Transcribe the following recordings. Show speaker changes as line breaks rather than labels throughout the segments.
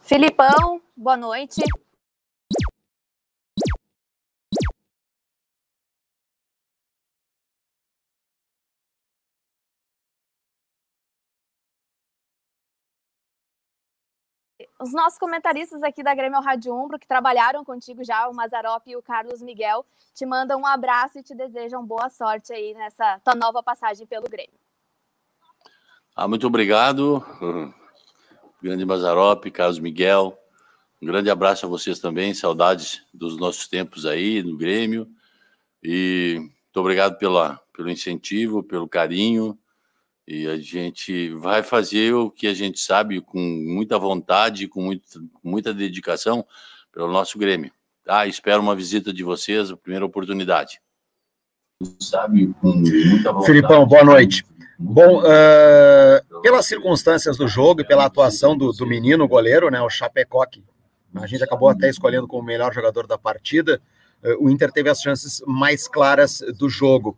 Filipão, boa noite. os nossos comentaristas aqui da Grêmio Rádio Umbro, que trabalharam contigo já, o Mazarop e o Carlos Miguel, te mandam um abraço e te desejam boa sorte aí nessa tua nova passagem pelo Grêmio.
Ah, muito obrigado grande Mazarope, Carlos Miguel. Um grande abraço a vocês também, saudades dos nossos tempos aí no Grêmio. E muito obrigado pela, pelo incentivo, pelo carinho. E a gente vai fazer o que a gente sabe com muita vontade, com, muito, muita dedicação pelo nosso Grêmio. Tá? Espero uma visita de vocês, a primeira oportunidade.
Sabe, com muita vontade. Filipão, boa noite. Bom, uh, pelas circunstâncias do jogo e pela atuação do, do menino, goleiro, né, o Chapecó, que a gente acabou até escolhendo como o melhor jogador da partida, eh, o Inter teve as chances mais claras do jogo.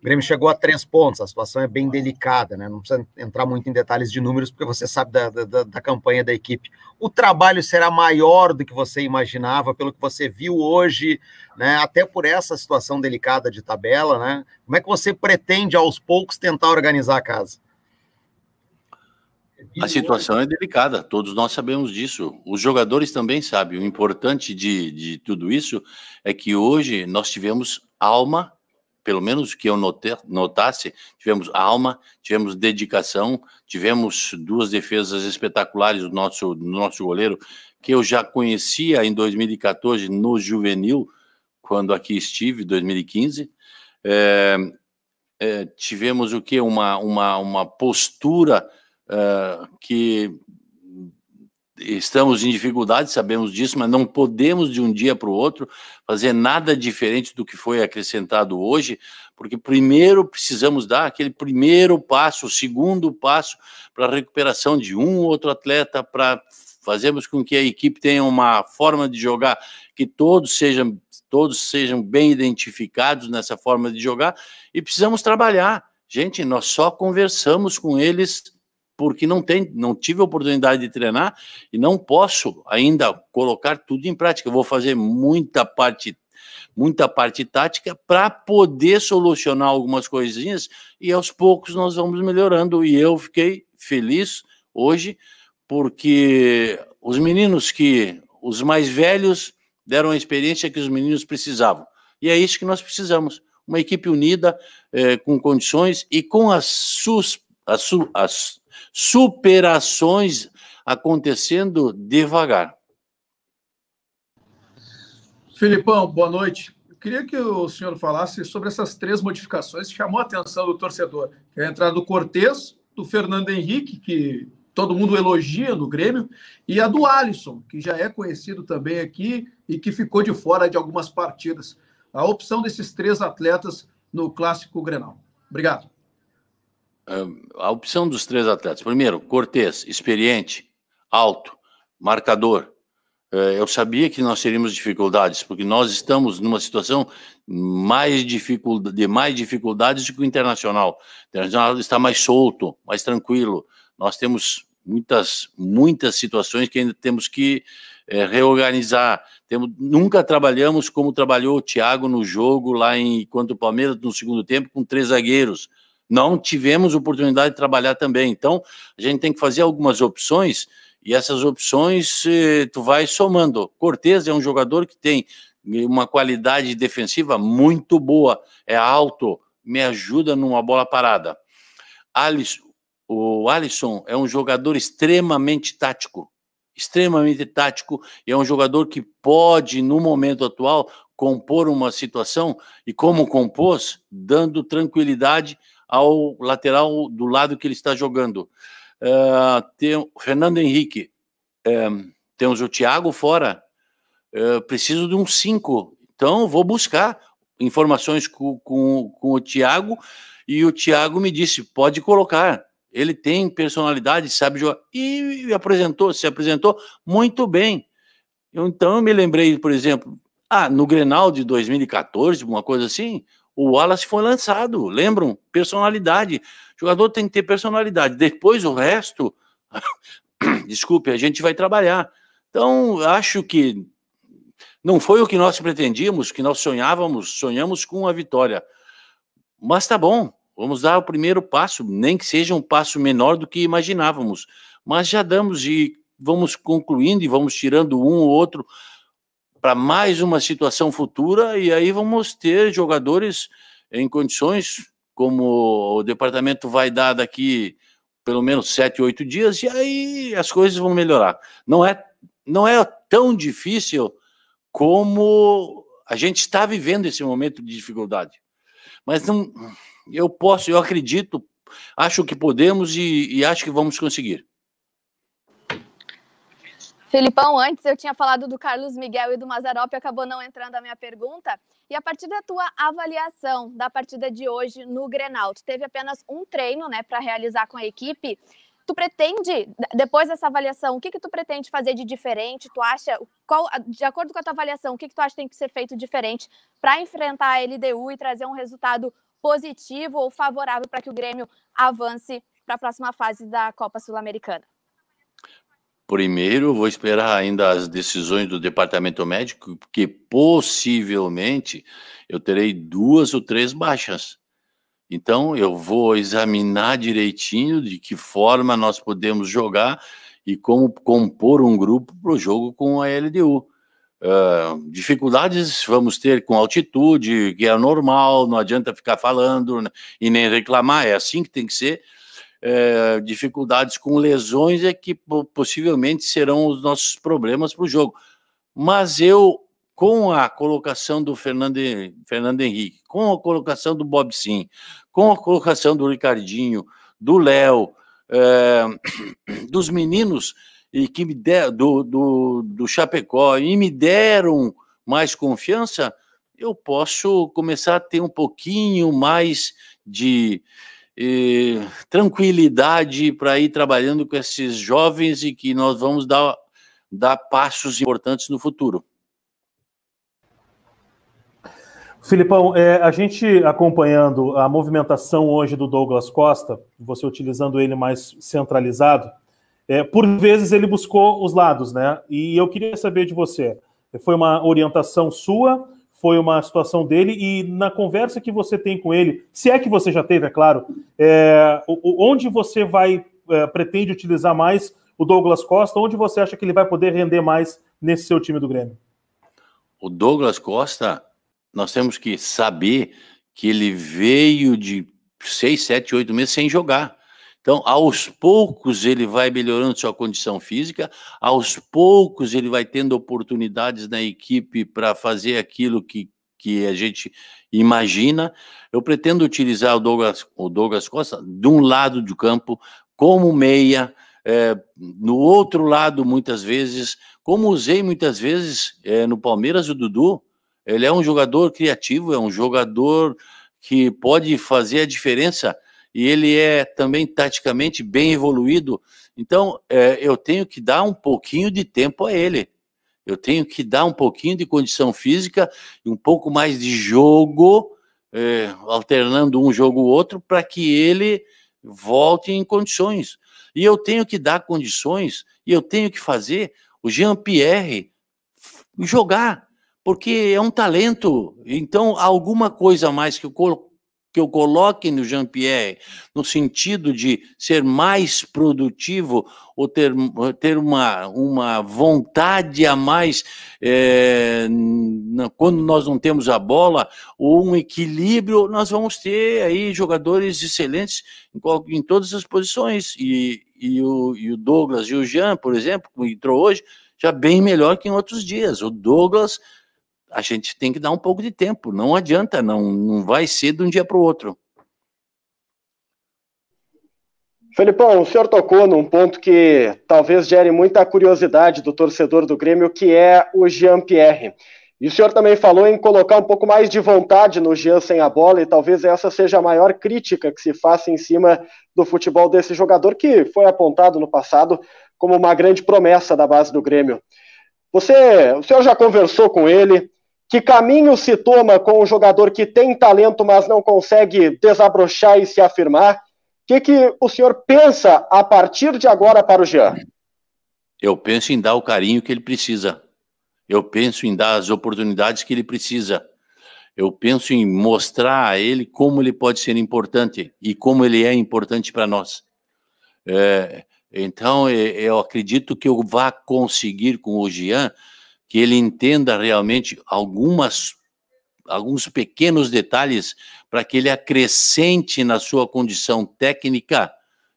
O Grêmio chegou a três pontos, a situação é bem delicada, né? Não precisa entrar muito em detalhes de números, porque você sabe da, da, da campanha da equipe. O trabalho será maior do que você imaginava, pelo que você viu hoje, né? Até por essa situação delicada de tabela, né? Como é que você pretende, aos poucos, tentar organizar a casa?
A situação é delicada, todos nós sabemos disso. Os jogadores também sabem. O importante de, de tudo isso é que hoje nós tivemos alma, pelo menos que eu notasse, tivemos alma, tivemos dedicação, tivemos duas defesas espetaculares do nosso, do nosso goleiro, que eu já conhecia em 2014 no juvenil, quando aqui estive, 2015. É, é, tivemos o que? Uma, uma, uma postura uh, que estamos em dificuldade, sabemos disso, mas não podemos de um dia para o outro fazer nada diferente do que foi acrescentado hoje, porque primeiro precisamos dar aquele primeiro passo, o segundo passo para a recuperação de um ou outro atleta, para fazermos com que a equipe tenha uma forma de jogar que todos sejam todos sejam bem identificados nessa forma de jogar e precisamos trabalhar. Gente, nós só conversamos com eles porque não, tem, não tive oportunidade de treinar e não posso ainda colocar tudo em prática. Eu vou fazer muita parte muita parte tática para poder solucionar algumas coisinhas e aos poucos nós vamos melhorando. E eu fiquei feliz hoje porque os meninos que os mais velhos deram a experiência que os meninos precisavam. E é isso que nós precisamos. Uma equipe unida, eh, com condições e com as, suas as, as superações acontecendo devagar.
Filipão, boa noite. Eu queria que o senhor falasse sobre essas três modificações que chamou a atenção do torcedor. É a entrada do Cortez, do Fernando Henrique, que todo mundo elogia no Grêmio, e a do Alisson, que já é conhecido também aqui e que ficou de fora de algumas partidas. A opção desses três atletas no Clássico Grenal.
Obrigado a opção dos três atletas. Primeiro, Cortez, experiente, alto, marcador. É, eu sabia que nós teríamos dificuldades, porque nós estamos numa situação mais de mais dificuldades do que o internacional. O internacional está mais solto, mais tranquilo. Nós temos muitas, muitas situações que ainda temos que é, reorganizar. Temos, nunca trabalhamos como trabalhou o Thiago no jogo lá em, contra o Palmeiras no segundo tempo, com três zagueiros não tivemos oportunidade de trabalhar também. Então, a gente tem que fazer algumas opções e essas opções eh, tu vai somando. Cortez é um jogador que tem eh, uma qualidade defensiva muito boa, é alto, me ajuda numa bola parada. Alisson, o Alisson é um jogador extremamente tático, extremamente tático e é um jogador que pode, no momento atual, compor uma situação e como compôs, dando tranquilidade ao lateral do lado que ele está jogando. Uh, tem, Fernando Henrique, uh, temos o Thiago fora, uh, preciso de um 5, então vou buscar informações com, com, com o Thiago, e o Thiago me disse, pode colocar, ele tem personalidade, sabe jogar, e apresentou, se apresentou muito bem. Então eu me lembrei, por exemplo, ah, no Grenal de 2014, uma coisa assim, o Wallace foi lançado, lembram? Personalidade. O jogador tem que ter personalidade. Depois o resto, desculpe, a gente vai trabalhar. Então, acho que não foi o que nós pretendíamos, que nós sonhávamos, sonhamos com a vitória. Mas tá bom, vamos dar o primeiro passo, nem que seja um passo menor do que imaginávamos. Mas já damos e vamos concluindo e vamos tirando um ou outro para mais uma situação futura e aí vamos ter jogadores em condições como o departamento vai dar daqui pelo menos sete, oito dias e aí as coisas vão melhorar. Não é, não é tão difícil como a gente está vivendo esse momento de dificuldade. Mas não, eu posso, eu acredito, acho que podemos e, e acho que vamos conseguir.
Felipão, antes eu tinha falado do Carlos Miguel e do Mazarop, acabou não entrando a minha pergunta. E a partir da tua avaliação da partida de hoje no Grenal, tu teve apenas um treino, né, para realizar com a equipe. Tu pretende, depois dessa avaliação, o que que tu pretende fazer de diferente? Tu acha, qual, de acordo com a tua avaliação, o que que tu acha que tem que ser feito diferente para enfrentar a LDU e trazer um resultado positivo ou favorável para que o Grêmio avance para a próxima fase da Copa Sul-Americana?
Primeiro, vou esperar ainda as decisões do departamento médico, porque possivelmente eu terei duas ou três baixas. Então, eu vou examinar direitinho de que forma nós podemos jogar e como compor um grupo para o jogo com a LDU. Uh, ah, dificuldades vamos ter com altitude, que é normal, não adianta ficar falando né, e nem reclamar, é assim que tem que ser é, dificuldades com lesões é que possivelmente serão os nossos problemas para o jogo. Mas eu, com a colocação do Fernando, Fernando Henrique, com a colocação do Bob Sim, com a colocação do Ricardinho, do Léo, é, dos meninos e que me der, do, do, do Chapecó e me deram mais confiança, eu posso começar a ter um pouquinho mais de, e tranquilidade para ir trabalhando com esses jovens e que nós vamos dar, dar passos importantes no futuro.
Filipão, é, a gente acompanhando a movimentação hoje do Douglas Costa, você utilizando ele mais centralizado, é, por vezes ele buscou os lados, né? E eu queria saber de você, foi uma orientação sua foi uma situação dele e na conversa que você tem com ele, se é que você já teve, é claro, é, onde você vai é, pretende utilizar mais o Douglas Costa, onde você acha que ele vai poder render mais nesse seu time do Grêmio?
O Douglas Costa, nós temos que saber que ele veio de seis, sete, oito meses sem jogar. Então, aos poucos ele vai melhorando sua condição física, aos poucos ele vai tendo oportunidades na equipe para fazer aquilo que, que a gente imagina. Eu pretendo utilizar o Douglas, o Douglas Costa de um lado do campo, como meia, é, no outro lado, muitas vezes, como usei muitas vezes é, no Palmeiras, o Dudu, ele é um jogador criativo, é um jogador que pode fazer a diferença e ele é também taticamente bem evoluído. Então, é, eu tenho que dar um pouquinho de tempo a ele. Eu tenho que dar um pouquinho de condição física e um pouco mais de jogo, é, alternando um jogo ou outro, para que ele volte em condições. E eu tenho que dar condições e eu tenho que fazer o Jean-Pierre jogar, porque é um talento. Então, alguma coisa mais que eu que eu coloque no Jean-Pierre, no sentido de ser mais produtivo ou ter, ter uma, uma vontade a mais é, quando nós não temos a bola, ou um equilíbrio, nós vamos ter aí jogadores excelentes em, em todas as posições. E, e, o, e o Douglas e o Jean, por exemplo, que entrou hoje, já bem melhor que em outros dias. O Douglas a gente tem que dar um pouco de tempo. Não adianta, não, não vai ser de um dia para o outro.
Felipão, o senhor tocou num ponto que talvez gere muita curiosidade do torcedor do Grêmio, que é o Jean-Pierre. E o senhor também falou em colocar um pouco mais de vontade no Jean sem a bola, e talvez essa seja a maior crítica que se faça em cima do futebol desse jogador, que foi apontado no passado como uma grande promessa da base do Grêmio. Você, o senhor já conversou com ele, que caminho se toma com um jogador que tem talento, mas não consegue desabrochar e se afirmar? O que, que o senhor pensa a partir de agora
para o Jean?
Eu penso em dar o carinho que ele precisa. Eu penso em dar as oportunidades que ele precisa. Eu penso em mostrar a ele como ele pode ser importante e como ele é importante para nós. É, então, é, eu acredito que eu vá conseguir com o Jean que ele entenda realmente algumas alguns pequenos detalhes para que ele acrescente na sua condição técnica.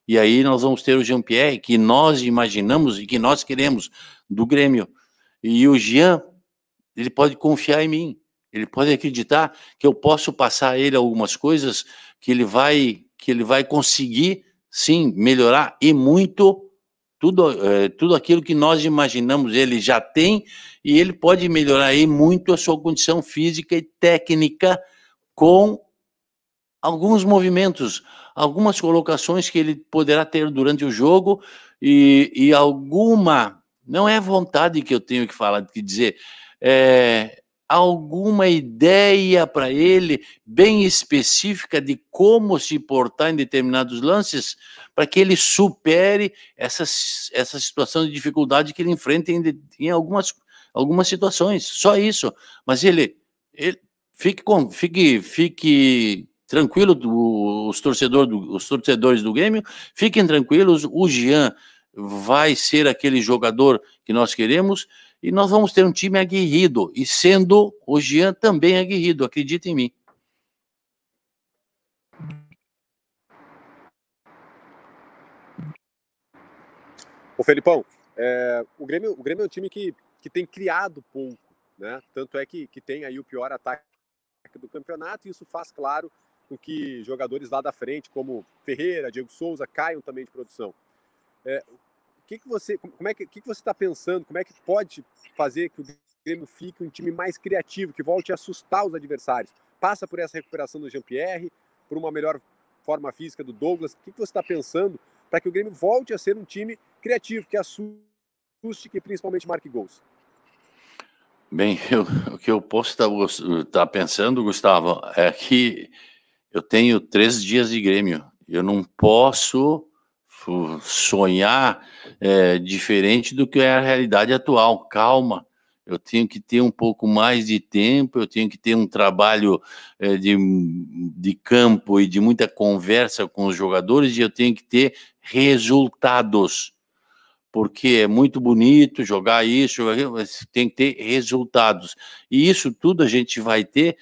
E aí nós vamos ter o Jean-Pierre que nós imaginamos e que nós queremos do Grêmio. E o Jean, ele pode confiar em mim. Ele pode acreditar que eu posso passar a ele algumas coisas que ele vai que ele vai conseguir sim melhorar e muito tudo, é, tudo aquilo que nós imaginamos ele já tem e ele pode melhorar aí muito a sua condição física e técnica com alguns movimentos, algumas colocações que ele poderá ter durante o jogo e, e alguma. Não é vontade que eu tenho que falar, que dizer. É, alguma ideia para ele bem específica de como se portar em determinados lances para que ele supere essa, essa situação de dificuldade que ele enfrenta em, em algumas, algumas situações. Só isso. Mas ele, ele fique, com, fique, fique tranquilo, do, os, torcedor do, os torcedores do Grêmio, fiquem tranquilos, o Jean vai ser aquele jogador que nós queremos e nós vamos ter um time aguerrido. E sendo o Jean também aguerrido, acredita em mim.
Ô Felipão, é, o, Grêmio, o Grêmio é um time que, que tem criado pouco, né? Tanto é que, que tem aí o pior ataque do campeonato, e isso faz, claro, com que jogadores lá da frente, como Ferreira, Diego Souza, caiam também de produção. É, que, que você, como é que, que, que você está pensando? Como é que pode fazer que o Grêmio fique um time mais criativo, que volte a assustar os adversários? Passa por essa recuperação do Jean-Pierre, por uma melhor forma física do Douglas. O que, que você está pensando para que o Grêmio volte a ser um time criativo, que assuste, que principalmente marque gols?
Bem, eu, o que eu posso estar tá, tá pensando, Gustavo, é que eu tenho três dias de Grêmio. Eu não posso sonhar é, diferente do que é a realidade atual. Calma, eu tenho que ter um pouco mais de tempo, eu tenho que ter um trabalho é, de, de campo e de muita conversa com os jogadores e eu tenho que ter resultados. Porque é muito bonito jogar isso, jogar aquilo, mas tem que ter resultados. E isso tudo a gente vai ter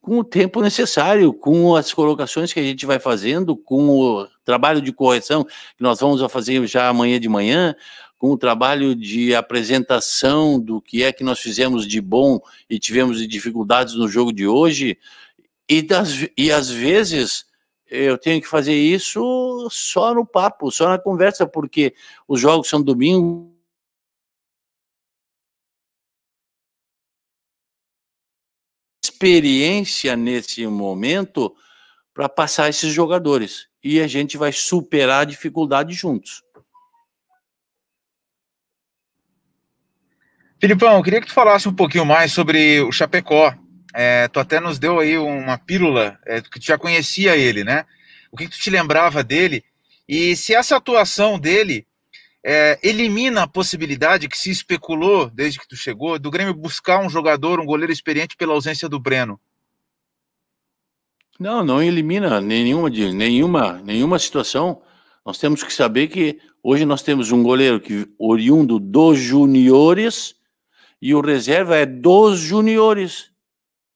com o tempo necessário, com as colocações que a gente vai fazendo, com o trabalho de correção que nós vamos fazer já amanhã de manhã, com o trabalho de apresentação do que é que nós fizemos de bom e tivemos de dificuldades no jogo de hoje. E, das, e às vezes eu tenho que fazer isso só no papo, só na conversa, porque os jogos são domingo, experiência nesse momento para passar esses jogadores. E a gente vai superar a dificuldade juntos. Filipão, queria que tu falasse um pouquinho
mais sobre o Chapecó. É, tu até nos deu aí uma pílula, é, que tu já conhecia ele, né? O que, que tu te lembrava dele? E se essa atuação dele é, elimina a possibilidade que se especulou desde que tu chegou do Grêmio buscar um jogador, um goleiro experiente pela ausência do Breno?
Não, não elimina nenhuma nenhuma nenhuma situação. Nós temos que saber que hoje nós temos um goleiro que oriundo dos juniores e o reserva é dos juniores.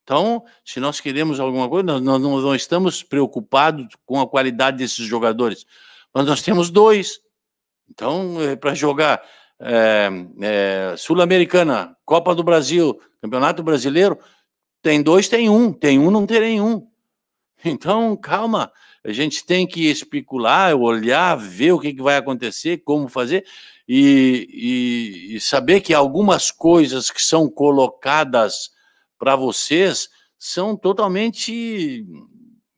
Então, se nós queremos alguma coisa, nós não, não estamos preocupados com a qualidade desses jogadores. Mas nós temos dois então, eh, para jogar é, é, Sul-Americana, Copa do Brasil, Campeonato Brasileiro, tem dois, tem um, tem um, não tem nenhum. Então, calma, a gente tem que especular, olhar, ver o que, que vai acontecer, como fazer, e, e, e saber que algumas coisas que são colocadas para vocês são totalmente.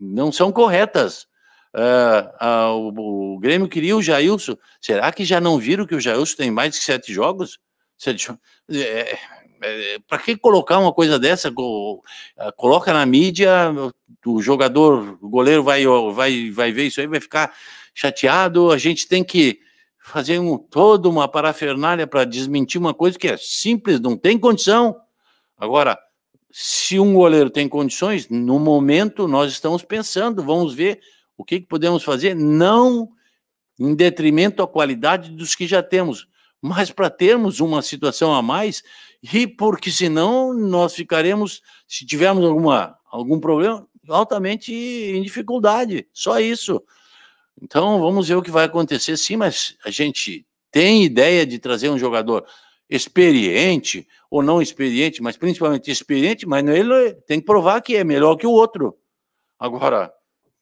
não são corretas. Uh, uh, o, o, Grêmio queria o Jailson. Será que já não viram que o Jailson tem mais de sete jogos? Sete... É, é, Para que colocar uma coisa dessa? Ah, coloca na mídia, o jogador, o goleiro vai, vai, vai ver isso aí, vai ficar chateado. A gente tem que fazer um, toda uma parafernália para desmentir uma coisa que é simples, não tem condição. Agora, se um goleiro tem condições, no momento nós estamos pensando, vamos ver o que, que podemos fazer? Não em detrimento à qualidade dos que já temos, mas para termos uma situação a mais, e porque senão nós ficaremos, se tivermos alguma, algum problema, altamente em dificuldade. Só isso. Então vamos ver o que vai acontecer. Sim, mas a gente tem ideia de trazer um jogador experiente ou não experiente, mas principalmente experiente, mas ele tem que provar que é melhor que o outro. Agora,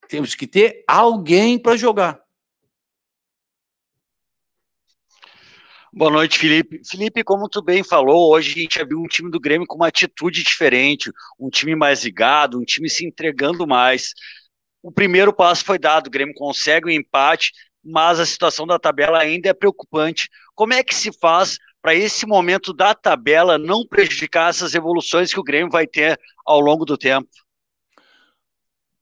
temos que ter alguém para jogar.
Boa noite, Felipe. Felipe, como tu bem falou, hoje a gente viu um time do Grêmio com uma atitude diferente, um time mais ligado, um time se entregando mais. O primeiro passo foi dado, o Grêmio consegue o um empate, mas a situação da tabela ainda é preocupante. Como é que se faz para esse momento da tabela não prejudicar essas evoluções que o Grêmio vai ter ao longo do tempo?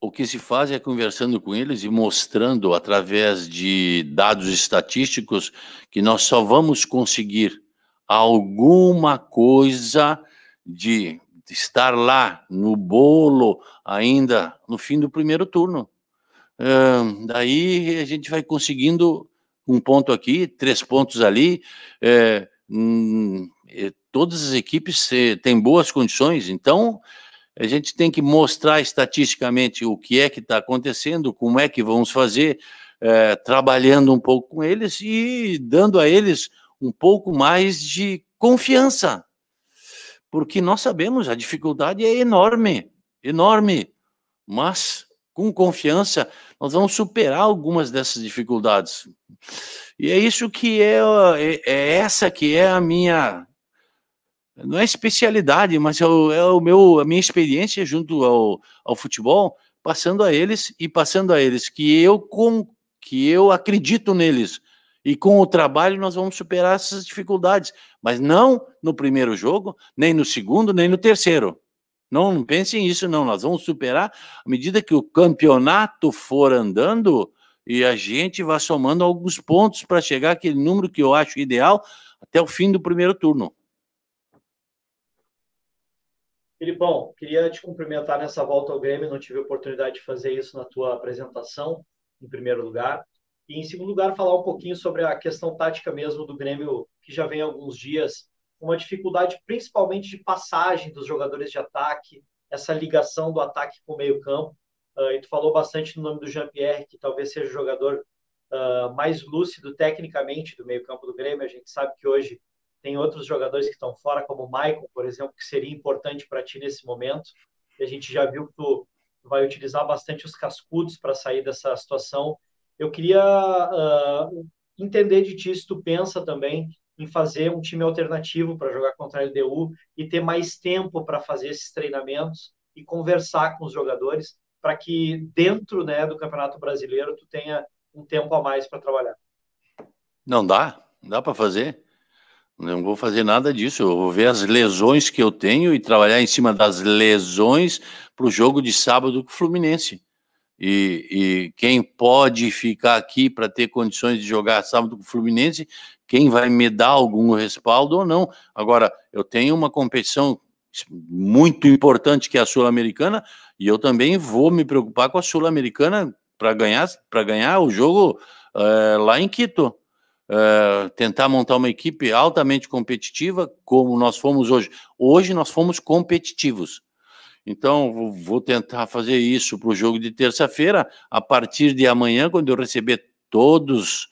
O que se faz é conversando com eles e mostrando através de dados estatísticos que nós só vamos conseguir alguma coisa de estar lá no bolo ainda no fim do primeiro turno. daí a gente vai conseguindo um ponto aqui, três pontos ali. É, hum, é, todas as equipes eh, têm boas condições, então a gente tem que mostrar estatisticamente o que é que está acontecendo, como é que vamos fazer, é, trabalhando um pouco com eles e dando a eles um pouco mais de confiança. Porque nós sabemos a dificuldade é enorme, enorme. Mas com confiança nós vamos superar algumas dessas dificuldades. E é isso que é, é, é essa que é a minha não é especialidade, mas é, o, é o meu, a minha experiência junto ao, ao futebol, passando a eles e passando a eles que eu com que eu acredito neles e com o trabalho nós vamos superar essas dificuldades, mas não no primeiro jogo, nem no segundo, nem no terceiro. Não, não pensem isso, não. Nós vamos superar à medida que o campeonato for andando e a gente vai somando alguns pontos para chegar aquele número que eu acho ideal até o fim do primeiro turno.
Filipão, queria te cumprimentar nessa volta ao Grêmio, não tive a oportunidade de fazer isso na tua apresentação, em primeiro lugar. E, em segundo lugar, falar um pouquinho sobre a questão tática mesmo do Grêmio, que já vem há alguns dias, uma dificuldade principalmente de passagem dos jogadores de ataque, essa ligação do ataque com o meio-campo. Uh, e tu falou bastante no nome do Jean-Pierre, que talvez seja o jogador uh, mais lúcido tecnicamente do meio-campo do Grêmio. A gente sabe que hoje tem outros jogadores que estão fora, como o Michael, por exemplo, que seria importante para ti nesse momento. E a gente já viu que tu vai utilizar bastante os cascudos para sair dessa situação. Eu queria uh, entender de ti se tu pensa também em fazer um time alternativo para jogar contra a LDU e ter mais tempo para fazer esses treinamentos e conversar com os jogadores para que dentro né, do Campeonato Brasileiro tu tenha um tempo a mais para trabalhar.
Não dá, não dá para fazer. Não vou fazer nada disso. Eu vou ver as lesões que eu tenho e trabalhar em cima das lesões para o jogo de sábado com o Fluminense. E, e, quem pode ficar aqui para ter condições de jogar sábado com o Fluminense, quem vai me dar algum respaldo ou não. Agora, eu tenho uma competição muito importante que é a Sul-Americana e eu também vou me preocupar com a Sul-Americana para ganhar, ganhar o jogo é, lá em Quito. Eh, tentar montar uma equipe altamente competitiva, como nós fomos hoje. Hoje nós fomos competitivos. Então, vou tentar fazer isso para o jogo de terça-feira, a partir de amanhã, quando eu receber todos,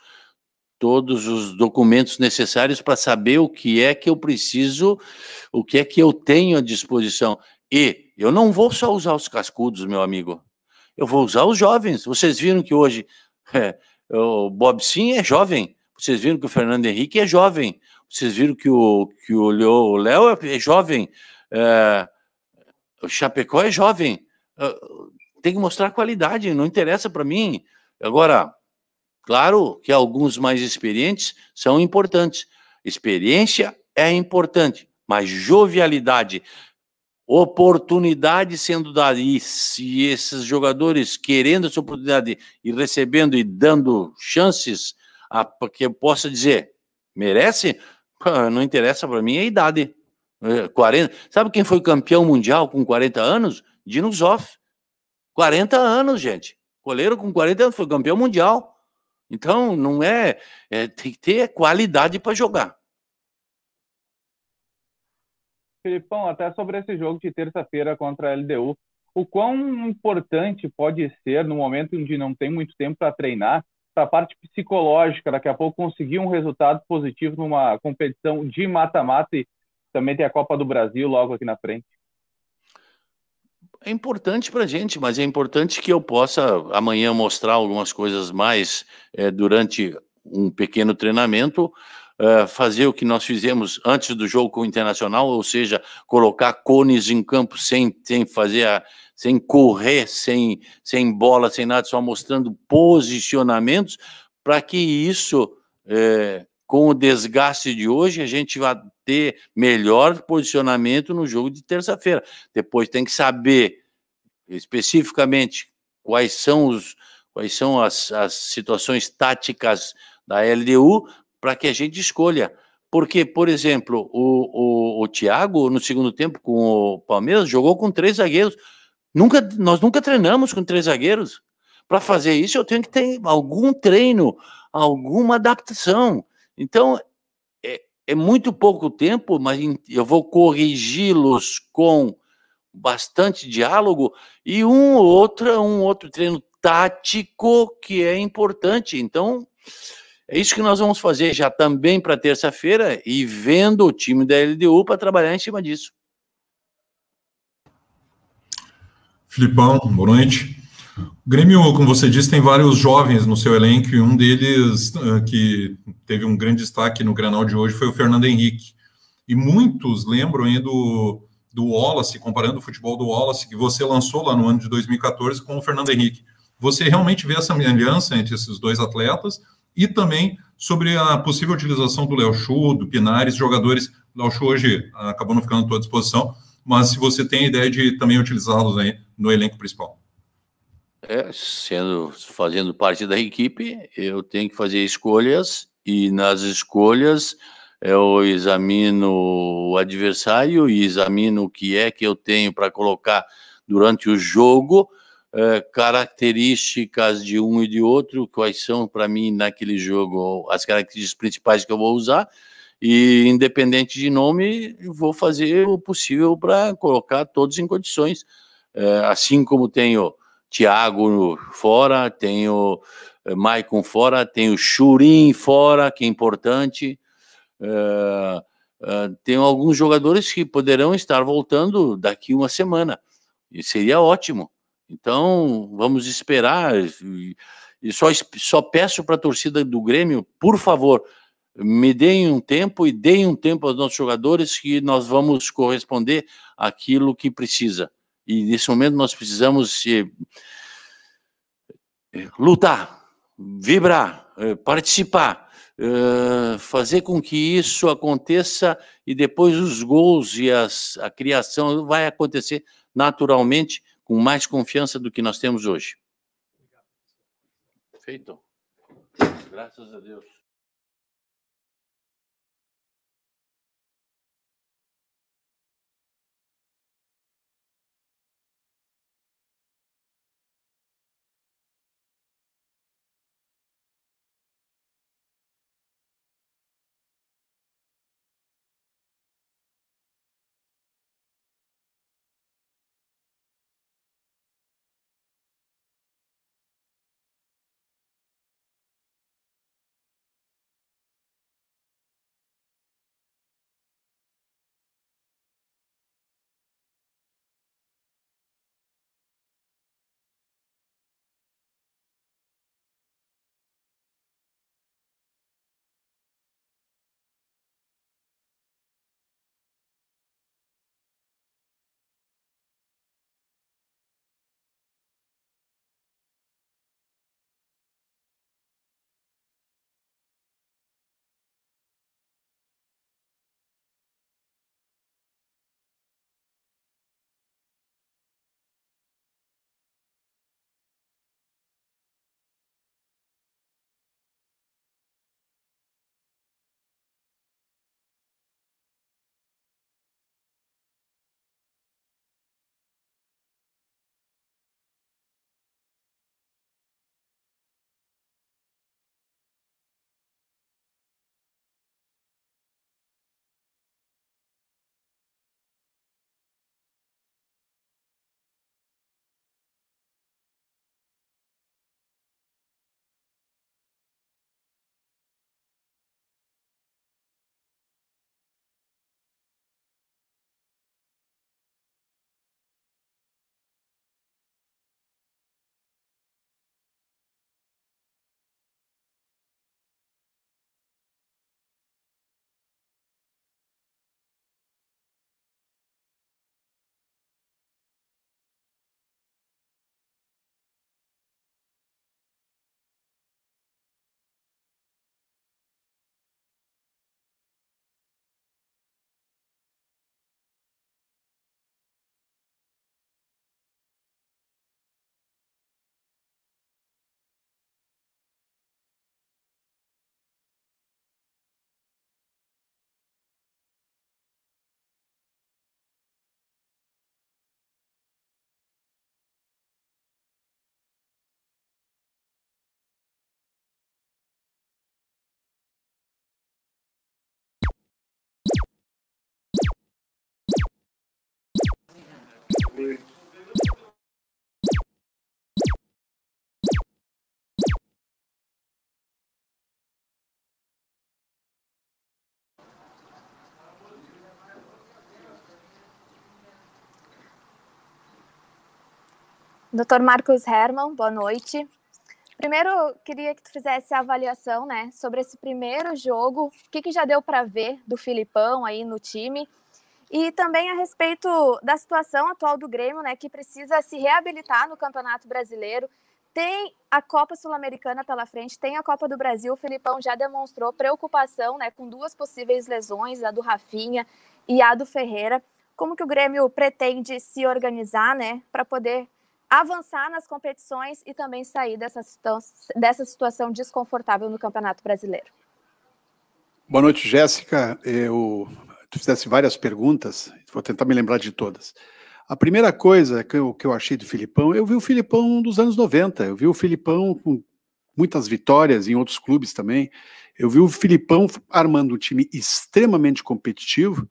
todos os documentos necessários para saber o que é que eu preciso, o que é que eu tenho à disposição. E eu não vou só usar os cascudos, meu amigo. Eu vou usar os jovens. Vocês viram que hoje é, o Bob Sim é jovem. Vocês viram que o Fernando Henrique é jovem. Vocês viram que o que o Léo é, é jovem. É, o Chapecó é jovem. É, tem que mostrar qualidade, não interessa para mim. Agora, claro que alguns mais experientes são importantes. Experiência é importante, mas jovialidade, oportunidade sendo dada. E se esses jogadores querendo essa oportunidade e recebendo e dando chances, a, ah, eu possa dizer, merece? Não interessa para mim a idade. 40. É, sabe quem foi campeão mundial com 40 anos? Dino Zoff. 40 anos, gente. Coleiro com 40 anos foi campeão mundial. Então, não é, é tem que ter qualidade para jogar.
Filipão, até sobre esse jogo de terça-feira contra a LDU, o quão importante pode ser no momento em que não tem muito tempo para treinar para a parte psicológica, daqui a pouco conseguir um resultado positivo numa competição de mata-mata e também tem a Copa do Brasil logo aqui na frente.
É importante para a gente, mas é importante que eu possa amanhã mostrar algumas coisas mais é, durante um pequeno treinamento, é, fazer o que nós fizemos antes do jogo com o Internacional, ou seja, colocar cones em campo sem, sem fazer a, sem correr, sem, sem bola, sem nada, só mostrando posicionamentos, para que isso, é, com o desgaste de hoje, a gente vá ter melhor posicionamento no jogo de terça-feira. Depois tem que saber especificamente quais são, os, quais são as, as situações táticas da LDU para que a gente escolha. Porque, por exemplo, o, o, o Thiago, no segundo tempo com o Palmeiras, jogou com três zagueiros. Nunca, nós nunca treinamos com três zagueiros. Para fazer isso, eu tenho que ter algum treino, alguma adaptação. Então, é, é muito pouco tempo, mas eu vou corrigi-los com bastante diálogo e um outro um outro treino tático que é importante. Então, é isso que nós vamos fazer já também para terça-feira e vendo o time da LDU para trabalhar em cima disso.
Filipão, boa noite. O Grêmio, como você disse, tem vários jovens no seu elenco e um deles eh, que teve um grande destaque no Granal de hoje foi o Fernando Henrique. E muitos lembram ainda do, do Wallace, comparando o futebol do Wallace que você lançou lá no ano de 2014 com o Fernando Henrique. Você realmente vê essa aliança entre esses dois atletas e também sobre a possível utilização do Léo Chu, do Pinares, jogadores. O Léo Chu hoje acabou não ficando à tua disposição, mas se você tem a ideia de também utilizá-los aí no elenco principal.
É, sendo fazendo parte da equipe, eu tenho que fazer escolhas e nas escolhas é, eu examino o adversário e examino o que é que eu tenho para colocar durante o jogo, é, características de um e de outro, quais são para mim naquele jogo as características principais que eu vou usar e, independente de nome, vou fazer o possível para colocar todos em condições. É, assim como tenho Thiago fora, tenho é, Maicon fora, tenho Churin fora, que é importante. É, é, tenho alguns jogadores que poderão estar voltando daqui uma semana. E seria ótimo. Então, vamos esperar. E só, só peço para a torcida do Grêmio, por favor, me deem um tempo e deem um tempo aos nossos jogadores que nós vamos corresponder àquilo que precisa. E nesse momento nós precisamos eh, lutar, vibrar, eh, participar, eh, fazer com que isso aconteça e depois os gols e as, a criação vai acontecer naturalmente com mais confiança do que nós temos hoje. Feito. Graças a Deus.
dele.
Dr. Marcos Herman, boa noite. Primeiro, queria que tu fizesse a avaliação, né, sobre esse primeiro jogo, o que, que já deu para ver do Filipão aí no time e também a respeito da situação atual do Grêmio, né, que precisa se reabilitar no Campeonato Brasileiro. Tem a Copa Sul-Americana pela frente, tem a Copa do Brasil. O Felipão já demonstrou preocupação, né, com duas possíveis lesões, a do Rafinha e a do Ferreira. Como que o Grêmio pretende se organizar, né, para poder avançar nas competições e também sair dessa, dessa situação desconfortável no Campeonato Brasileiro?
Boa noite, Jéssica. Eu tu fizesse várias perguntas, vou tentar me lembrar de todas. A primeira coisa que eu, que eu achei do Filipão, eu vi o Filipão dos anos 90, eu vi o Filipão com muitas vitórias em outros clubes também. Eu vi o Filipão armando um time extremamente competitivo,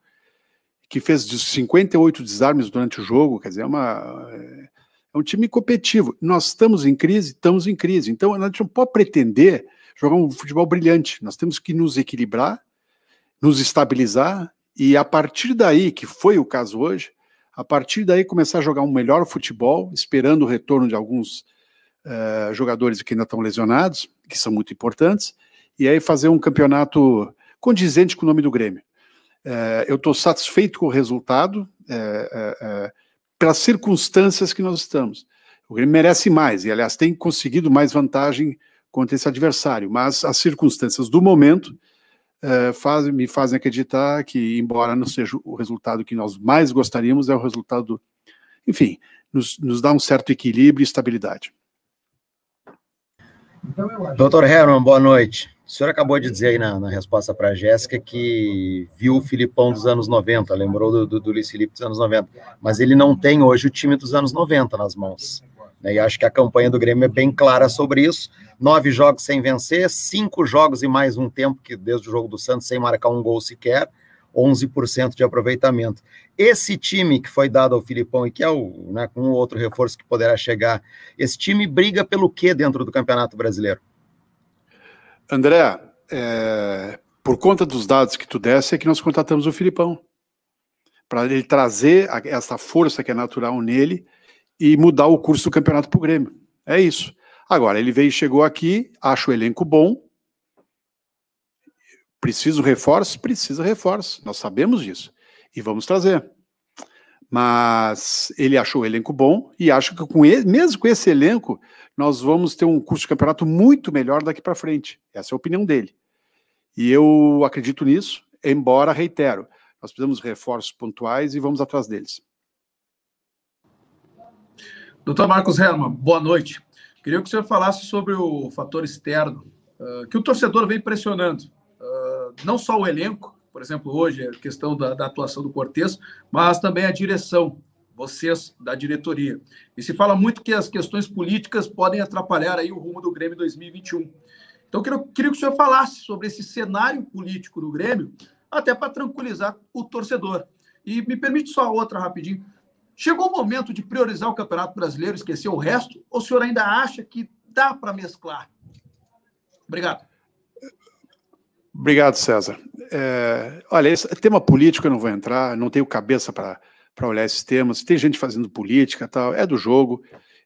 que fez 58 desarmes durante o jogo, quer dizer, é, uma, é um time competitivo. Nós estamos em crise, estamos em crise. Então, a gente não pode pretender jogar um futebol brilhante. Nós temos que nos equilibrar, nos estabilizar e a partir daí, que foi o caso hoje, a partir daí começar a jogar um melhor futebol, esperando o retorno de alguns uh, jogadores que ainda estão lesionados, que são muito importantes, e aí fazer um campeonato condizente com o nome do Grêmio. Uh, eu estou satisfeito com o resultado, uh, pelas circunstâncias que nós estamos. O Grêmio merece mais, e aliás tem conseguido mais vantagem contra esse adversário, mas as circunstâncias do momento eh, faz, me fazem acreditar que, embora não seja o resultado que nós mais gostaríamos, é o resultado, enfim, nos, nos dá um certo equilíbrio e estabilidade.
Então, Doutor Herman, boa noite. O senhor acabou de dizer aí na, na resposta para a Jéssica que viu o Filipão dos anos 90, lembrou do, do, do Luiz Felipe dos anos 90, mas ele não tem hoje o time dos anos 90 nas mãos. Né? E acho que a campanha do Grêmio é bem clara sobre isso. Nove jogos sem vencer, cinco jogos e mais um tempo, que desde o jogo do Santos, sem marcar um gol sequer, 11% de aproveitamento. Esse time que foi dado ao Filipão e que é o, né, com outro reforço que poderá chegar, esse time briga pelo que dentro do Campeonato Brasileiro? André, é,
por conta dos dados que tu desse, é que nós contratamos o Filipão. Para ele trazer essa força que é natural nele, e mudar o curso do campeonato para o Grêmio. É isso. Agora, ele veio e chegou aqui, acho o elenco bom. Preciso reforço? Precisa reforço. Nós sabemos disso. E vamos trazer. Mas ele achou o elenco bom e acho que com ele, mesmo com esse elenco, nós vamos ter um curso de campeonato muito melhor daqui para frente. Essa é a opinião dele. E eu acredito nisso, embora reitero, nós precisamos de reforços pontuais e vamos atrás deles.
Doutor Marcos Herman, boa noite. Queria que o senhor falasse sobre o fator externo, uh, que o torcedor vem pressionando, uh, não só o elenco, por exemplo, hoje, a questão da, da atuação do Cortes, mas também a direção, vocês da diretoria. E se fala muito que as questões políticas podem atrapalhar aí o rumo do Grêmio 2021. Então, eu queria, queria que o senhor falasse sobre esse cenário político do Grêmio, até para tranquilizar o torcedor. E me permite só outra rapidinho. Chegou o momento de priorizar o Campeonato Brasileiro, esquecer o resto, ou o senhor ainda acha que dá para mesclar? Obrigado.
Obrigado, César. É, olha, esse tema político eu não vou entrar, não tenho cabeça para olhar esses temas. Tem gente fazendo política tal, é do jogo.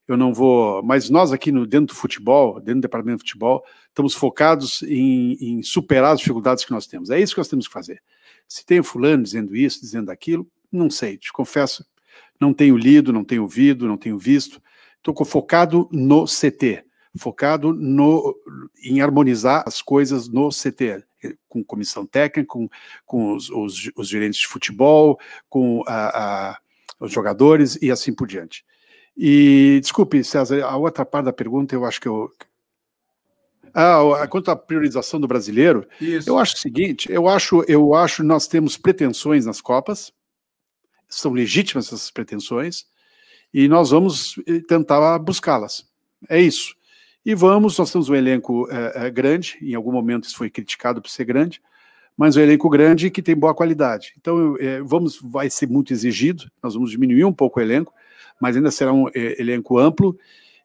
Eu não vou. Mas nós aqui no, dentro do futebol, dentro do departamento de futebol, estamos focados em, em superar as dificuldades que nós temos. É isso que nós temos que fazer. Se tem o fulano dizendo isso, dizendo aquilo, não sei, te confesso não tenho lido, não tenho ouvido, não tenho visto. Estou focado no CT, focado no, em harmonizar as coisas no CT, com comissão técnica, com, com os, os, os gerentes de futebol, com a, a, os jogadores e assim por diante. E desculpe, César, a outra parte da pergunta eu acho que eu. Ah, quanto à priorização do brasileiro, Isso. eu acho o seguinte: eu acho, eu acho nós temos pretensões nas Copas, são legítimas essas pretensões e nós vamos eh, tentar buscá-las. É isso. E vamos, nós temos um elenco é, grande, em algum momento isso foi criticado por ser grande, mas um elenco grande que tem boa qualidade. Então é, vamos, vai ser muito exigido, nós vamos diminuir um pouco o elenco, mas ainda será um é, elenco amplo.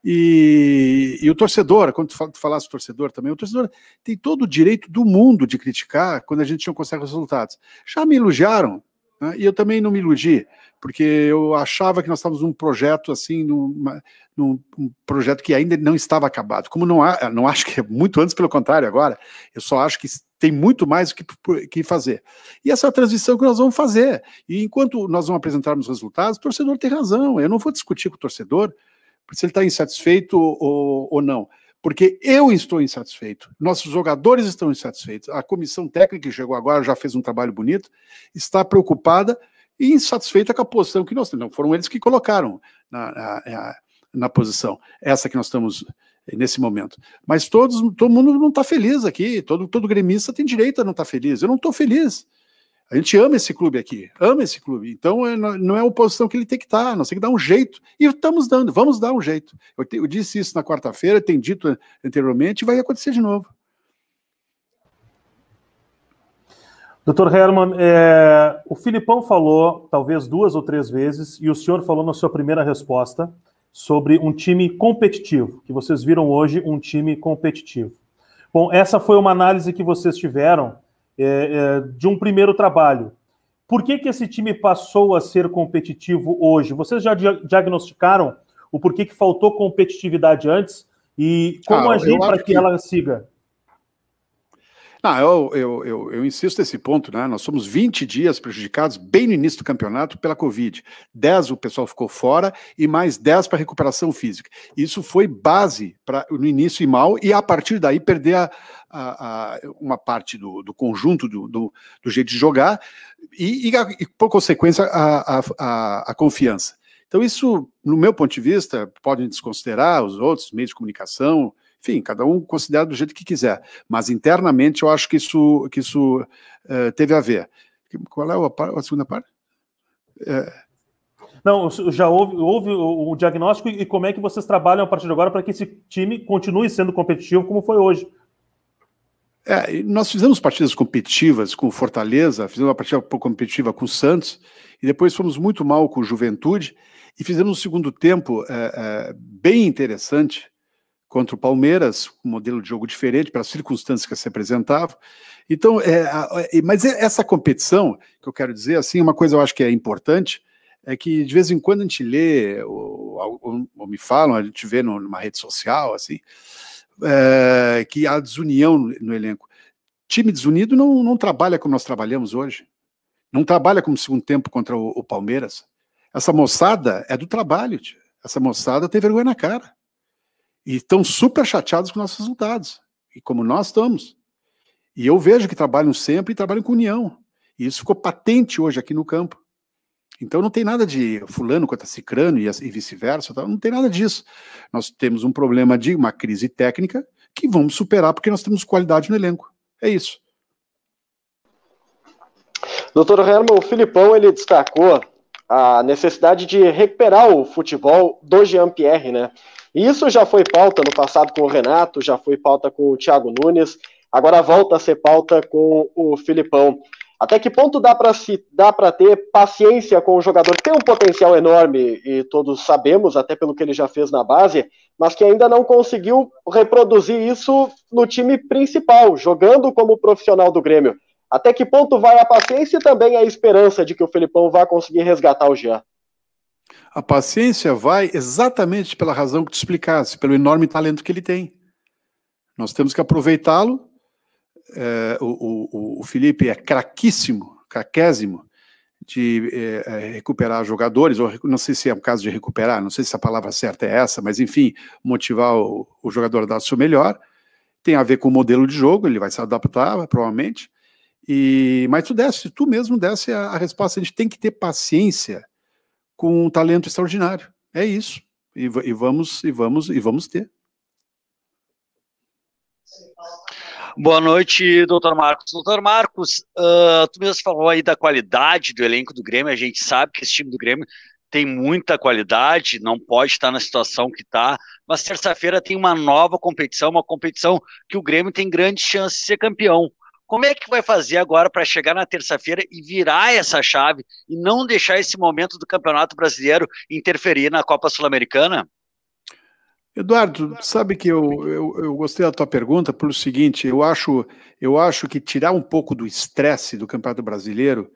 E, e, o torcedor, quando tu, fal, tu falasse torcedor também, o torcedor tem todo o direito do mundo de criticar quando a gente não consegue resultados. Já me elogiaram né? E eu também não me iludi, porque eu achava que nós estávamos num projeto assim, num, num um projeto que ainda não estava acabado. Como não, há, não acho que é muito antes, pelo contrário, agora, eu só acho que tem muito mais o que, que fazer. E essa é a transição que nós vamos fazer. E enquanto nós não apresentarmos resultados, o torcedor tem razão. Eu não vou discutir com o torcedor se ele está insatisfeito ou, ou não porque eu estou insatisfeito, nossos jogadores estão insatisfeitos, a comissão técnica que chegou agora já fez um trabalho bonito, está preocupada e insatisfeita com a posição que nós temos. Não foram eles que colocaram na, na, na posição, essa que nós estamos nesse momento. Mas todos, todo mundo não está feliz aqui, todo, todo gremista tem direito a não estar tá feliz. Eu não estou feliz. A gente ama esse clube aqui, ama esse clube. Então é, não é a oposição que ele tem que estar, nós temos que dar um jeito. E estamos dando, vamos dar um jeito. Eu, te, eu disse isso na quarta-feira,
tenho dito anteriormente, e vai acontecer de novo. Doutor Herman, é, o Filipão falou talvez duas ou três vezes, e o senhor falou na sua primeira resposta sobre um time competitivo, que vocês viram hoje um time competitivo. Bom, essa foi uma análise que vocês tiveram é, é, de um primeiro trabalho. Por que, que esse time passou a ser competitivo hoje? Vocês já diagnosticaram o porquê que faltou competitividade antes e como ah, agir para que, que ela siga? não eu, eu, eu,
eu, insisto nesse ponto, né? Nós somos 20 dias prejudicados bem no início do campeonato pela Covid. 10 o pessoal ficou fora e mais 10 para recuperação física. Isso foi base para no início e mal, e a partir daí perder a, a, a uma parte do, do conjunto do, do, do, jeito de jogar e, e, a, e por consequência, a confiança. Então, isso, no meu ponto de vista, podem desconsiderar os outros meios de comunicação, enfim, cada um considera do jeito que quiser. Mas internamente eu acho que isso, que isso uh, teve a ver. Qual é a, a segunda parte? É...
Não, já houve, houve o diagnóstico e como é que vocês trabalham a partir de agora para que esse time continue sendo competitivo como foi hoje?
É, nós fizemos partidas competitivas com Fortaleza, fizemos uma partida competitiva com o Santos, e depois fomos muito mal com o Juventude, e fizemos um segundo tempo é, é, bem interessante, contra o Palmeiras, um modelo de jogo diferente para as circunstâncias que se apresentavam. Então, é, é mas é, essa competição, que eu quero dizer, assim, uma coisa eu acho que é importante, é que de vez em quando a gente lê, ou, ou, ou me falam, a gente vê numa rede social, assim, é, que há desunião no elenco. Time desunido não, não trabalha como nós trabalhamos hoje. Não trabalha como segundo tempo contra o, o Palmeiras. Essa moçada é do trabalho, tia. Essa moçada tem vergonha na cara e estão super chateados com nossos resultados, e como nós estamos. E eu vejo que trabalham sempre e trabalham com união. E isso ficou patente hoje aqui no campo. Então não tem nada de fulano contra cicrano e, e vice-versa, não tem nada disso. Nós temos um problema de uma crise técnica que vamos superar porque nós temos qualidade no elenco. É isso.
Doutor Herman, o Filipão ele destacou a necessidade de recuperar o futebol do Jean-Pierre, né? Isso já foi pauta no passado com o Renato, já foi pauta com o Thiago Nunes, agora volta a ser pauta com o Filipão. Até que ponto dá para se dá para ter paciência com o jogador que tem um potencial enorme e todos sabemos, até pelo que ele já fez na base, mas que ainda não conseguiu reproduzir isso no time principal, jogando como profissional do Grêmio. Até que ponto vai a paciência e também a esperança de que o Felipão vá conseguir resgatar o Jean?
A paciência vai exatamente pela razão que tu explicasse, pelo enorme talento que ele tem. Nós temos que aproveitá-lo. É, o, o, o, Felipe é craquíssimo, craquésimo, de é, é recuperar jogadores, ou não sei se é o caso de recuperar, não sei se a palavra certa é essa, mas enfim, motivar o, o jogador a dar o seu melhor. Tem a ver com o modelo de jogo, ele vai se adaptar, provavelmente. E, mas tu desse, tu mesmo desse a, a resposta. A gente tem que ter paciência com um talento extraordinário. É isso. E, e vamos e vamos e vamos ter. Boa noite, doutor Marcos. Doutor Marcos,
uh, tu mesmo falou aí da qualidade do elenco do Grêmio. A gente sabe que esse time do Grêmio tem muita qualidade, não pode estar na situação que está, mas terça-feira tem uma nova competição, uma competição que o Grêmio tem grandes chances de ser campeão. Como é que vai fazer agora para chegar na terça-feira e virar essa chave e não deixar esse momento do Campeonato Brasileiro interferir na Copa Sul-Americana?
Eduardo, sabe que eu, eu, eu, gostei da tua pergunta pelo seguinte: eu acho, eu acho que tirar um pouco do estresse do Campeonato Brasileiro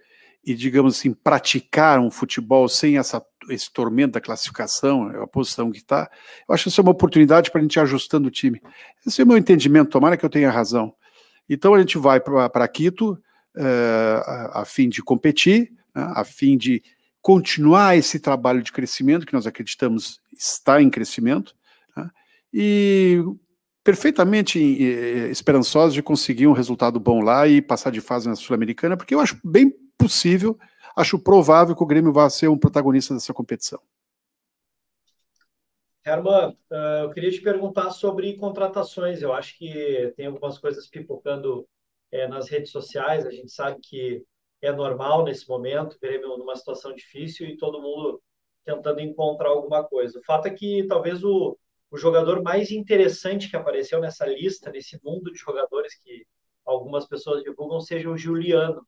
e, digamos assim, praticar um futebol sem essa, esse tormento da classificação, é a posição que está, eu acho que isso é uma oportunidade para a gente ir ajustando o time. Esse é o meu entendimento, tomara que eu tenha razão. Então a gente vai para Quito uh, a, a, fim de competir, né, a fim de continuar esse trabalho de crescimento que nós acreditamos está em crescimento né, e perfeitamente eh, eh, esperançosos de conseguir um resultado bom lá e passar de fase na Sul-Americana, porque eu acho bem possível, acho provável que o Grêmio vá ser um protagonista dessa competição.
Herman, eh, eu queria te perguntar sobre contratações. Eu acho que tem algumas coisas pipocando eh, nas redes sociais. A gente sabe que é normal nesse momento, Grêmio numa situação difícil e todo mundo tentando encontrar alguma coisa. O fato é que talvez o, o jogador mais interessante que apareceu nessa lista, nesse mundo de jogadores que algumas pessoas divulgam, seja o Juliano.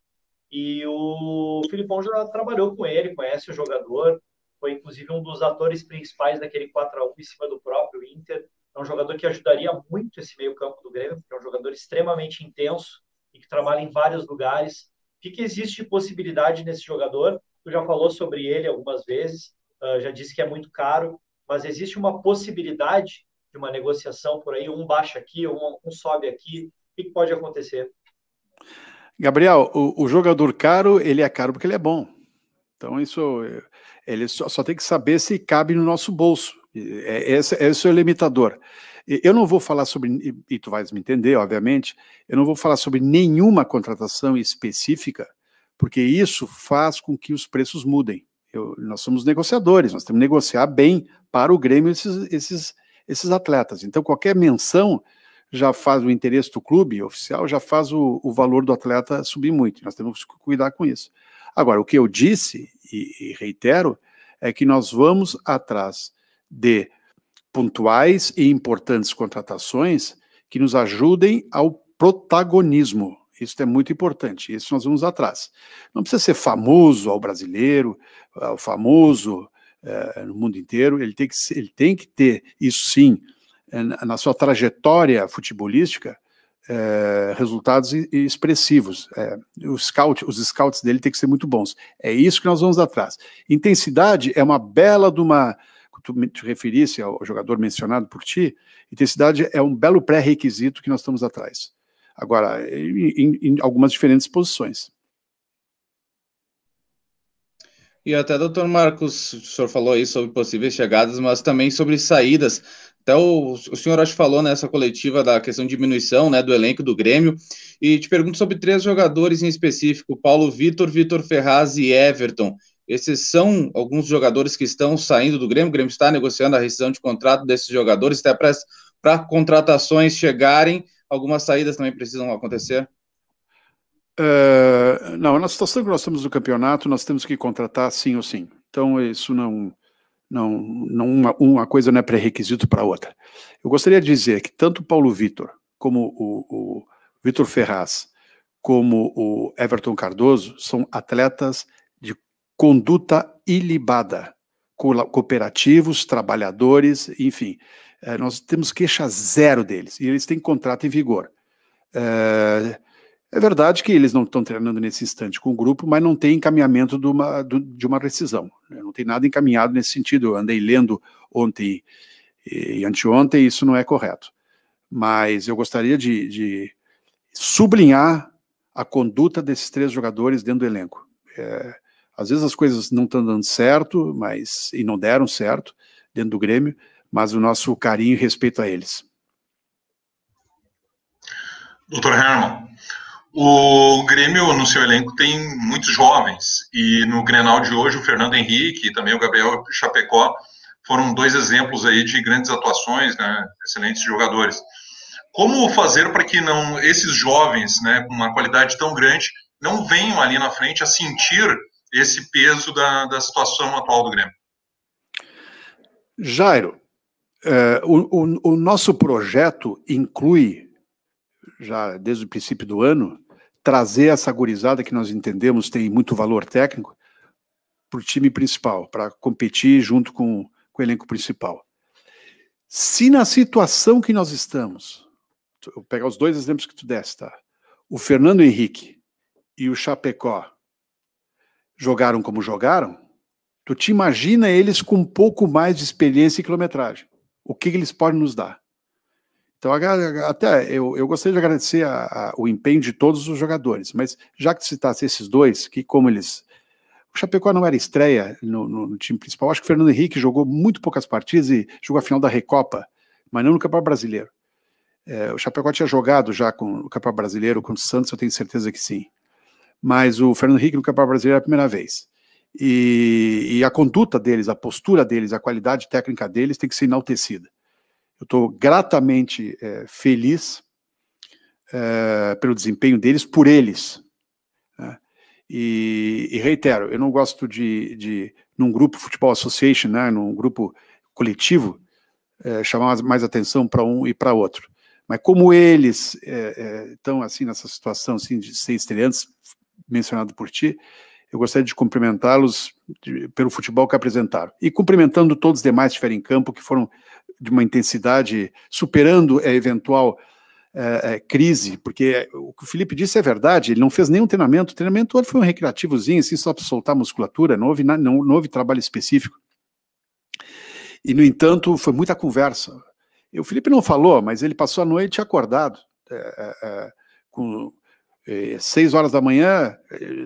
E o Filipão já trabalhou com ele, conhece o jogador, foi inclusive um dos atores principais daquele 4 a 1 em cima do próprio Inter. É um jogador que ajudaria muito esse meio-campo do Grêmio, porque é um jogador extremamente intenso e que trabalha em vários lugares. O que, que existe de possibilidade nesse jogador? Tu já falou sobre ele algumas vezes, uh, já disse que é muito caro, mas existe uma possibilidade de uma negociação por aí, um baixa aqui, um, um sobe aqui. O que, que pode acontecer?
Gabriel, o, o jogador caro, ele é caro porque ele é bom. Então, isso eh, ele só, só tem que saber se cabe no nosso bolso. É, esse, esse é o limitador. Eu não vou falar sobre, e tu vais me entender, obviamente, eu não vou falar sobre nenhuma contratação específica, porque isso faz com que os preços mudem. Eu, nós somos negociadores, nós temos que negociar bem para o Grêmio esses, esses, esses atletas. Então, qualquer menção já faz o interesse do clube oficial, já faz o, o valor do atleta subir muito. Nós temos que cuidar com isso. Agora, o que eu disse e, e reitero é que nós vamos atrás de pontuais e importantes contratações que nos ajudem ao protagonismo. Isso é muito importante, isso nós vamos atrás. Não precisa ser famoso ao brasileiro, ao famoso é, no mundo inteiro, ele tem, que, ele tem que ter, isso sim, é, na sua trajetória futebolística, é, resultados expressivos. É, o scout, os scouts dele tem que ser muito bons. É isso que nós vamos atrás. Intensidade é uma bela de uma. Tu te referisse ao jogador mencionado por ti, intensidade é um belo pré-requisito que nós estamos atrás. Agora, em, em algumas diferentes posições.
E até, doutor Marcos, o senhor falou aí sobre possíveis chegadas, mas também sobre saídas. Até o, o senhor acho falou nessa coletiva da questão de diminuição né, do elenco do Grêmio. E te pergunto sobre três jogadores
em específico: Paulo Vitor, Vitor Ferraz e Everton. Esses são alguns jogadores que estão saindo do Grêmio. O Grêmio está negociando a rescisão de contrato desses jogadores, até para contratações chegarem. Algumas saídas também precisam acontecer.
Uh, não, na é situação que nós estamos no campeonato, nós temos que contratar sim ou sim. Então, isso não não, não uma, uma coisa não é pré-requisito para outra. Eu gostaria de dizer que tanto Paulo Vitor, como o, o Vitor Ferraz, como o Everton Cardoso, são atletas de conduta ilibada, cooperativos, trabalhadores, enfim. É, nós temos queixa zero deles, e eles têm contrato em vigor. É, é verdade que eles não estão treinando nesse instante com o grupo, mas não tem encaminhamento de uma, de uma rescisão. Né? Não tem nada encaminhado nesse sentido. Eu andei lendo ontem e anteontem, e isso não é correto. Mas eu gostaria de, de sublinhar a conduta desses três jogadores dentro do elenco. É, às vezes as coisas não estão dando certo, mas e não deram certo dentro do Grêmio, mas o nosso carinho e respeito a eles.
Doutor Herman, o Grêmio, no seu elenco, tem muitos jovens. E no Grenal de hoje, o Fernando Henrique e também o Gabriel Chapecó foram dois exemplos aí de grandes atuações, né, excelentes jogadores. Como fazer para que não esses jovens, né, com uma qualidade tão grande, não venham ali na frente a sentir esse peso da, da situação atual do Grêmio?
Jairo, é, o, o, o nosso projeto inclui já desde o princípio do ano, trazer essa gurizada que nós entendemos tem muito valor técnico para o time principal, para competir junto com, com o elenco principal. Se na situação que nós estamos, eu pegar os dois exemplos que tu deste, tá? o Fernando Henrique e o Chapecó jogaram como jogaram, tu te imagina eles com um pouco mais de experiência e quilometragem. O que, que eles podem nos dar? Então, até eu, eu gostaria de agradecer a, a, o empenho de todos os jogadores, mas já que citasse esses dois, que como eles. O Chapecó não era estreia no, no, no time principal. Acho que o Fernando Henrique jogou muito poucas partidas e jogou a final da Recopa, mas não no Campeonato Brasileiro. É, o Chapecó tinha jogado já com o Campeonato Brasileiro, com o Santos, eu tenho certeza que sim. Mas o Fernando Henrique no Campeonato Brasileiro é a primeira vez. E, e a conduta deles, a postura deles, a qualidade técnica deles tem que ser enaltecida eu estou gratamente é, feliz é, pelo desempenho deles, por eles. Né? E, e, reitero, eu não gosto de, de num grupo Futebol Association, né, num grupo coletivo, é, chamar mais atenção para um e para outro. Mas como eles estão assim nessa situação assim, de ser estreantes, mencionado por ti, eu gostaria de cumprimentá-los pelo futebol que apresentaram. E cumprimentando todos os demais que estiveram em campo, que foram de uma intensidade superando a eventual é, crise, porque o que o Felipe disse é verdade, ele não fez nenhum treinamento, o treinamento foi um recreativozinho, assim, só para soltar musculatura, não houve, não, não houve trabalho específico. E, no entanto, foi muita conversa. E o Felipe não falou, mas ele passou a noite acordado, é, é, com seis horas da manhã,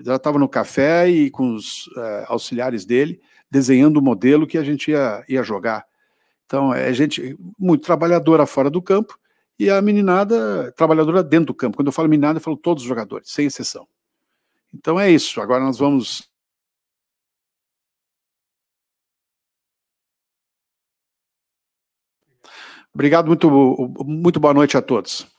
já estava no café e com os auxiliares dele, desenhando o modelo que a gente ia, ia jogar. Então, é gente muito trabalhadora fora do campo e a meninada trabalhadora dentro do campo. Quando eu falo meninada, eu falo todos os jogadores, sem exceção. Então é isso. Agora nós vamos
Obrigado, muito, muito boa noite a todos.